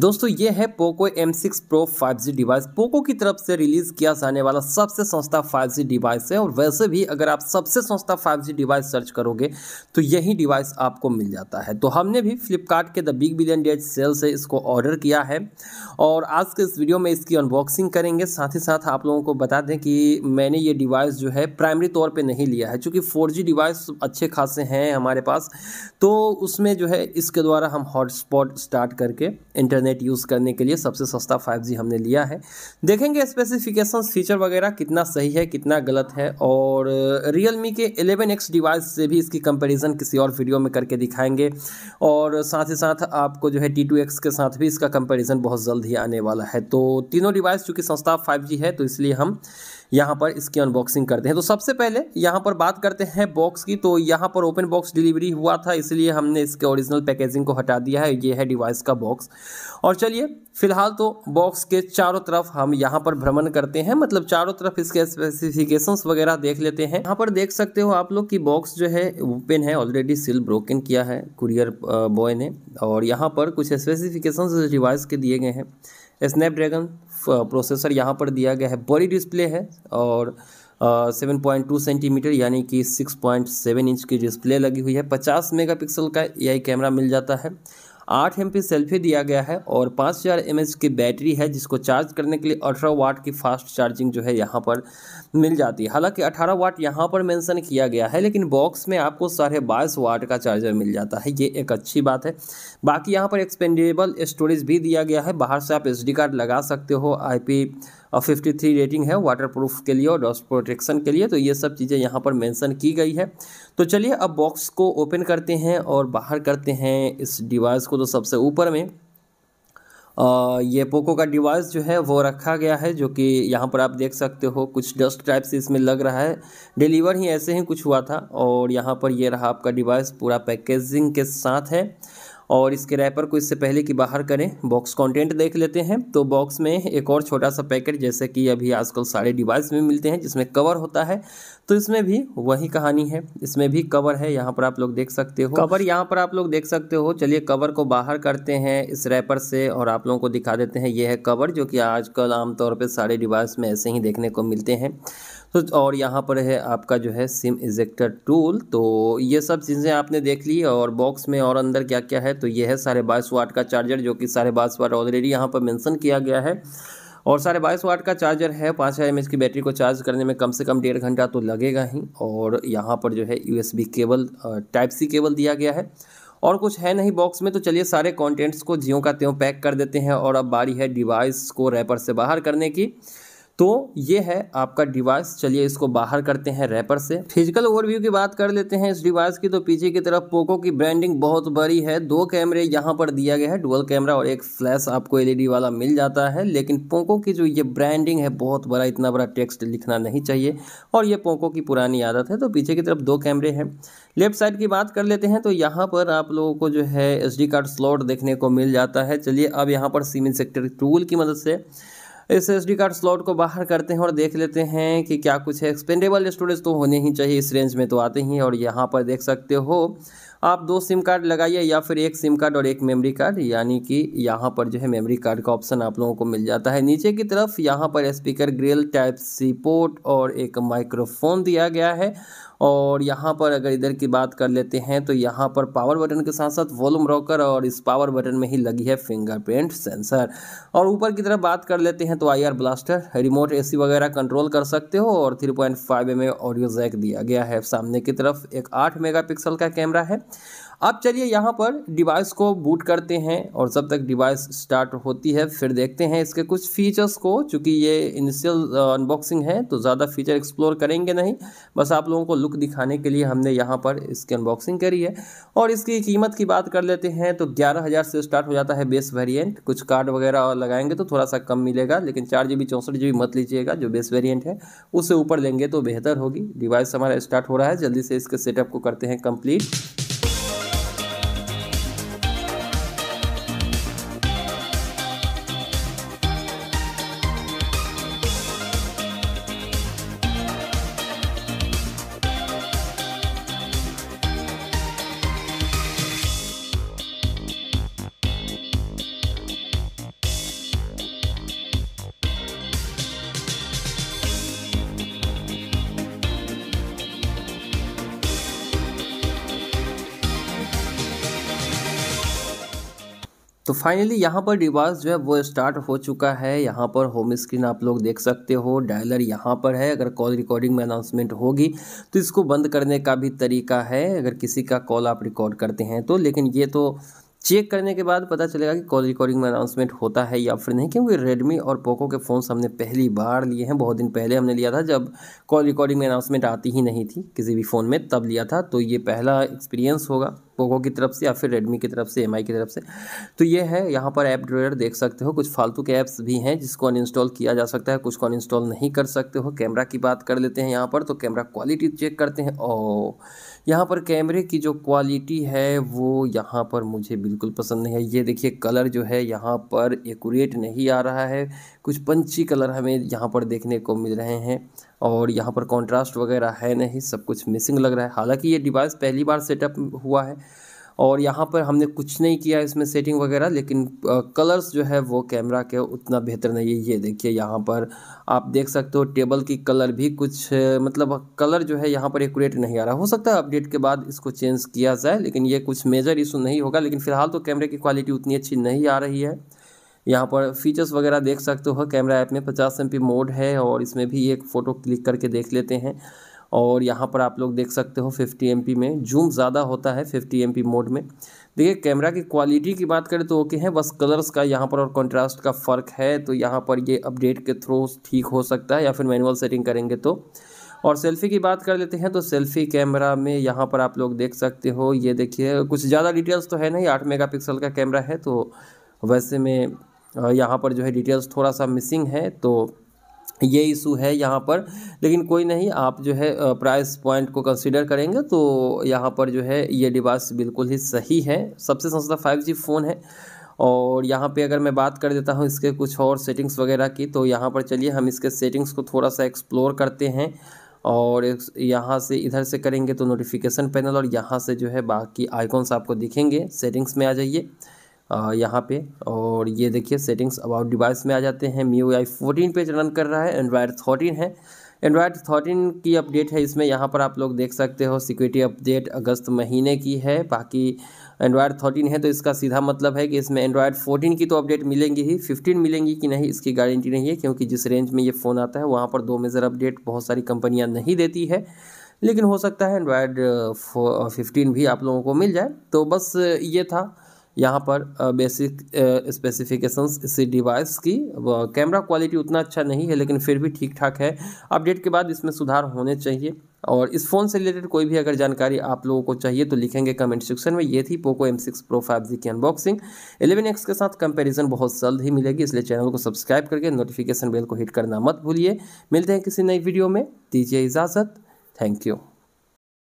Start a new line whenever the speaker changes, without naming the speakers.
दोस्तों ये है Poco M6 Pro 5G device Poco की तरफ से रिलीज़ किया जाने वाला सबसे सस्ता 5G डिवाइस है और वैसे भी अगर आप सबसे सस्ता 5G डिवाइस सर्च करोगे तो यही डिवाइस आपको मिल जाता है तो हमने भी फ्लिपकार्ट के the Big Billion Days sale से इसको ऑर्डर किया है और आज के इस वीडियो में इसकी अनबॉक्सिंग करेंगे साथ ही साथ आप लोगों को बता दें कि मैंने ये डिवाइस जो है प्राइमरी तौर पर नहीं लिया है चूँकि फोर डिवाइस अच्छे खासे हैं हमारे पास तो उसमें जो है इसके द्वारा हम हॉटस्पॉट स्टार्ट करके इंटरनेट नेट यूज़ करने के लिए सबसे सस्ता 5G हमने लिया है देखेंगे स्पेसिफिकेशन फीचर वगैरह कितना सही है कितना गलत है और रियल मी के 11x डिवाइस से भी इसकी कंपेरिजन किसी और वीडियो में करके दिखाएंगे और साथ ही साथ आपको जो है टी के साथ भी इसका कंपेरिजन बहुत जल्द ही आने वाला है तो तीनों डिवाइस चूँकि सस्ता फाइव है तो इसलिए हम यहाँ पर इसकी अनबॉक्सिंग करते हैं तो सबसे पहले यहाँ पर बात करते हैं बॉक्स की तो यहाँ पर ओपन बॉक्स डिलीवरी हुआ था इसलिए हमने इसके ओरिजिनल पैकेजिंग को हटा दिया है ये है डिवाइस का बॉक्स और चलिए फिलहाल तो बॉक्स के चारों तरफ हम यहाँ पर भ्रमण करते हैं मतलब चारों तरफ इसके स्पेसिफिकेशंस वगैरह देख लेते हैं यहाँ पर देख सकते हो आप लोग कि बॉक्स जो है ओपन है ऑलरेडी सील ब्रोकन किया है कुरियर बॉय ने और यहाँ पर कुछ स्पेसिफिकेशंस डिवाइस के दिए गए हैं स्नैपड्रैगन प्रोसेसर uh, यहाँ पर दिया गया है बड़ी डिस्प्ले है और सेवन पॉइंट टू सेंटीमीटर यानी कि सिक्स पॉइंट सेवन इंच की डिस्प्ले लगी हुई है पचास मेगापिक्सल का एआई कैमरा मिल जाता है आठ एम सेल्फी दिया गया है और पाँच हज़ार एम की बैटरी है जिसको चार्ज करने के लिए अठारह वाट की फास्ट चार्जिंग जो है यहाँ पर मिल जाती है हालांकि अठारह वाट यहाँ पर मेंशन किया गया है लेकिन बॉक्स में आपको साढ़े बाईस वाट का चार्जर मिल जाता है ये एक अच्छी बात है बाकी यहाँ पर एक्सपेंडेबल स्टोरेज भी दिया गया है बाहर से आप एस कार्ड लगा सकते हो आई और 53 रेटिंग है वाटरप्रूफ के लिए और डस्ट प्रोटेक्शन के लिए तो ये सब चीज़ें यहाँ पर मेंशन की गई है तो चलिए अब बॉक्स को ओपन करते हैं और बाहर करते हैं इस डिवाइस को तो सबसे ऊपर में आ, ये पोको का डिवाइस जो है वो रखा गया है जो कि यहाँ पर आप देख सकते हो कुछ डस्ट टाइप से इसमें लग रहा है डिलीवर ही ऐसे ही कुछ हुआ था और यहाँ पर ये रहा आपका डिवाइस पूरा पैकेजिंग के साथ है और इसके रैपर को इससे पहले कि बाहर करें बॉक्स कंटेंट देख लेते हैं तो बॉक्स में एक और छोटा सा पैकेट जैसे कि अभी आजकल सारे डिवाइस में मिलते हैं जिसमें कवर होता है तो इसमें भी वही कहानी है इसमें भी कवर है यहाँ पर आप लोग देख सकते हो कवर यहाँ पर आप लोग देख सकते हो चलिए कवर को बाहर करते हैं इस रैपर से और आप लोगों को दिखा देते हैं ये है कवर जो कि आजकल आमतौर पर सारे डिवाइस में ऐसे ही देखने को मिलते हैं तो और यहाँ पर है आपका जो है सिम इजेक्टर टूल तो ये सब चीज़ें आपने देख ली और बॉक्स में और अंदर क्या क्या है तो ये है साढ़े बाईस वाट का चार्जर जो कि साढ़े बाईस वाट ऑलरेडी यहाँ पर मेंशन किया गया है और साढ़े बाईस वाट का चार्जर है पाँच हज़ार एम की बैटरी को चार्ज करने में कम से कम डेढ़ घंटा तो लगेगा ही और यहाँ पर जो है B cable type C cable दिया गया है और कुछ है नहीं बॉक्स में तो चलिए सारे कॉन्टेंट्स को जियो का त्यों पैक कर देते हैं और अब बारी है डिवाइस को रैपर से बाहर करने की तो ये है आपका डिवाइस चलिए इसको बाहर करते हैं रैपर से फिजिकल ओवरव्यू की बात कर लेते हैं इस डिवाइस की तो पीछे की तरफ पोको की ब्रांडिंग बहुत बड़ी है दो कैमरे यहाँ पर दिया गया है डुअल कैमरा और एक फ्लैश आपको एलईडी वाला मिल जाता है लेकिन पोको की जो ये ब्रांडिंग है बहुत बड़ा इतना बड़ा टेक्स्ट लिखना नहीं चाहिए और ये पोको की पुरानी आदत है तो पीछे की तरफ दो कैमरे हैं लेफ्ट साइड की बात कर लेते हैं तो यहाँ पर आप लोगों को जो है एस कार्ड स्लॉट देखने को मिल जाता है चलिए अब यहाँ पर सीमिन सेक्टर टूल की मदद से इस एस कार्ड स्लॉट को बाहर करते हैं और देख लेते हैं कि क्या कुछ है एक्सपेंडेबल स्टोरेज तो होने ही चाहिए इस रेंज में तो आते ही और यहाँ पर देख सकते हो आप दो सिम कार्ड लगाइए या फिर एक सिम कार्ड और एक मेमोरी कार्ड यानी कि यहाँ पर जो है मेमोरी कार्ड का ऑप्शन आप लोगों को मिल जाता है नीचे की तरफ यहाँ पर speaker grill type C port और एक माइक्रोफोन दिया गया है और यहाँ पर अगर इधर की बात कर लेते हैं तो यहाँ पर पावर बटन के साथ साथ वॉल्यूम रॉकर और इस पावर बटन में ही लगी है फिंगरप्रिंट सेंसर और ऊपर की तरफ बात कर लेते हैं तो आई ब्लास्टर रिमोट एसी वगैरह कंट्रोल कर सकते हो और three point five M audio jack दिया गया है सामने की तरफ एक आठ मेगा का कैमरा है अब चलिए यहाँ पर डिवाइस को बूट करते हैं और जब तक डिवाइस स्टार्ट होती है फिर देखते हैं इसके कुछ फीचर्स को चूँकि ये इनिशियल अनबॉक्सिंग uh, है तो ज़्यादा फीचर एक्सप्लोर करेंगे नहीं बस आप लोगों को लुक दिखाने के लिए हमने यहाँ पर इसकी अनबॉक्सिंग करी है और इसकी कीमत की बात कर लेते हैं तो ग्यारह से स्टार्ट हो जाता है बेस वेरियंट कुछ कार्ड वगैरह लगाएंगे तो थोड़ा सा कम मिलेगा लेकिन चार जी बी मत लीजिएगा जो बेस वेरियंट है उससे ऊपर लेंगे तो बेहतर होगी डिवाइस हमारा स्टार्ट हो रहा है जल्दी से इसके सेटअप को करते हैं कम्प्लीट तो फाइनली यहाँ पर डिवाइस जो है वो स्टार्ट हो चुका है यहाँ पर होम स्क्रीन आप लोग देख सकते हो डायलर यहाँ पर है अगर कॉल रिकॉर्डिंग में अनाउंसमेंट होगी तो इसको बंद करने का भी तरीका है अगर किसी का कॉल आप रिकॉर्ड करते हैं तो लेकिन ये तो चेक करने के बाद पता चलेगा कि कॉल रिकॉर्डिंग में अनाउंसमेंट होता है या फिर नहीं क्योंकि रेडमी और पोको के फ़ोन्स हमने पहली बार लिए हैं बहुत दिन पहले हमने लिया था जब कॉल रिकॉर्डिंग में अनाउंसमेंट आती ही नहीं थी किसी भी फ़ोन में तब लिया था तो ये पहला एक्सपीरियंस होगा पोको की तरफ से या फिर रेडमी की तरफ से एम की तरफ से तो ये है यहाँ पर ऐप ड्रॉयर देख सकते हो कुछ फालतू के ऐप्स भी हैं जिसको अनइंस्टॉल किया जा सकता है कुछ को अनइंस्टॉल नहीं कर सकते हो कैमरा की बात कर लेते हैं यहाँ पर तो कैमरा क्वालिटी चेक करते हैं ओ oh, यहाँ पर कैमरे की जो क्वालिटी है वो यहाँ पर मुझे बिल्कुल पसंद नहीं है ये देखिए कलर जो है यहाँ पर एकूरेट नहीं आ रहा है कुछ पंची कलर हमें यहाँ पर देखने को मिल रहे हैं और यहाँ पर कॉन्ट्रास्ट वगैरह है नहीं सब कुछ मिसिंग लग रहा है हालाँकि ये डिवाइस पहली बार सेटअप हुआ है और यहाँ पर हमने कुछ नहीं किया इसमें सेटिंग वगैरह लेकिन आ, कलर्स जो है वो कैमरा के उतना बेहतर नहीं है ये देखिए यहाँ पर आप देख सकते हो टेबल की कलर भी कुछ मतलब कलर जो है यहाँ पर एक्यूरेट नहीं आ रहा हो सकता है अपडेट के बाद इसको चेंज किया जाए लेकिन ये कुछ मेजर इशू नहीं होगा लेकिन फ़िलहाल तो कैमरे की क्वालिटी उतनी अच्छी नहीं आ रही है यहाँ पर फीचर्स वगैरह देख सकते हो कैमरा ऐप में पचास एम मोड है और इसमें भी एक फ़ोटो क्लिक करके देख लेते हैं और यहाँ पर आप लोग देख सकते हो 50 एम में जूम ज़्यादा होता है 50 एम मोड में देखिए कैमरा की क्वालिटी की बात करें तो ओके है बस कलर्स का यहाँ पर और कंट्रास्ट का फ़र्क है तो यहाँ पर ये अपडेट के थ्रू ठीक हो सकता है या फिर मैनुअल सेटिंग करेंगे तो और सेल्फ़ी की बात कर लेते हैं तो सेल्फ़ी कैमरा में यहाँ पर आप लोग देख सकते हो ये देखिए कुछ ज़्यादा डिटेल्स तो है नहीं आठ मेगा का कैमरा है तो वैसे में यहाँ पर जो है डिटेल्स थोड़ा सा मिसिंग है तो ये इशू है यहाँ पर लेकिन कोई नहीं आप जो है प्राइस पॉइंट को कंसिडर करेंगे तो यहाँ पर जो है ये डिवाइस बिल्कुल ही सही है सबसे सस्ता फाइव जी फ़ोन है और यहाँ पे अगर मैं बात कर देता हूँ इसके कुछ और सेटिंग्स वगैरह की तो यहाँ पर चलिए हम इसके सेटिंग्स को थोड़ा सा एक्सप्लोर करते हैं और यहाँ से इधर से करेंगे तो नोटिफिकेशन पैनल और यहाँ से जो है बाकी आइकॉन्स आपको दिखेंगे सेटिंग्स में आ जाइए यहाँ पे और ये देखिए सेटिंग्स अबाउट डिवाइस में आ जाते हैं मी आई फोर्टीन पे रन कर रहा है एंड्रॉयड थर्टीन है एंड्रॉयड थर्टीन की अपडेट है इसमें यहाँ पर आप लोग देख सकते हो सिक्योरिटी अपडेट अगस्त महीने की है बाकी एंड्रॉयड थर्टीन है तो इसका सीधा मतलब है कि इसमें एंड्रॉयड फोर्टीन की तो अपडेट मिलेंगी ही फिफ्टीन मिलेंगी कि नहीं इसकी गारंटी नहीं है क्योंकि जिस रेंज में ये फ़ोन आता है वहाँ पर दो मेज़र अपडेट बहुत सारी कंपनियाँ नहीं देती है लेकिन हो सकता है एंड्रॉयड फिफ्टीन भी आप लोगों को मिल जाए तो बस ये था यहाँ पर बेसिक स्पेसिफिकेशंस इसी डिवाइस की कैमरा क्वालिटी उतना अच्छा नहीं है लेकिन फिर भी ठीक ठाक है अपडेट के बाद इसमें सुधार होने चाहिए और इस फ़ोन से रिलेटेड कोई भी अगर जानकारी आप लोगों को चाहिए तो लिखेंगे कमेंट सेक्शन में ये थी Poco M six Pro five G की अनबॉक्सिंग एलेवन एक्स के साथ कंपैरिजन बहुत जल्द ही मिलेगी इसलिए चैनल को सब्सक्राइब करके नोटिफिकेशन बेल को हिट करना मत भूलिए मिलते हैं किसी नई वीडियो में दीजिए इजाज़त थैंक यू